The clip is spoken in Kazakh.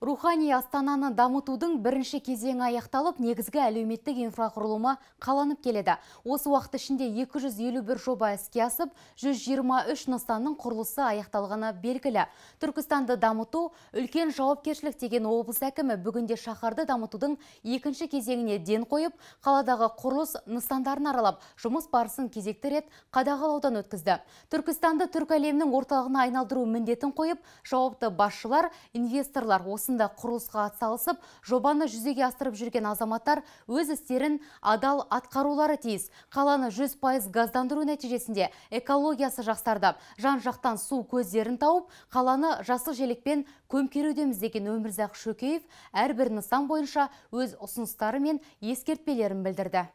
Рухани астананы дамытудың бірінші кезеңі аяқталып, негізгі әлеуметтік инфрақұрылымы қаланып келеді. Осы уақыт ішінде 251 жоба іске асып, 123 нысанның құрылысы аяқталғаны белгілі. Түркістанды дамыту үлкен жауапкершілік деген облыс әкімі бүгінде шаһарды дамытудың екінші кезеңіне ден қойып, қаладағы құрылыс нысандарын аралап, жұмыс барысын кезекті рет қадағалаудан өткізді. Түркістанды түркі әлемінің орталығына айналдыру міндетін қойып, жауапты басшылар, инвесторлар осы нда құрылысқа атсалысып, жобаны жүзеге асырып жүрген азаматтар өз істерін адал атқарулары тиіс. Қаланы 100% газдандыру нәтижесінде экологиясы жақсарды. Жан-жақтан су көздерін тауып, қаланы жасыл желекпен көмкерудеміз деген Өмірзақ Шөкеев әрбір нысан бойынша өз ұсыныстары мен ескертпелерін білдірді.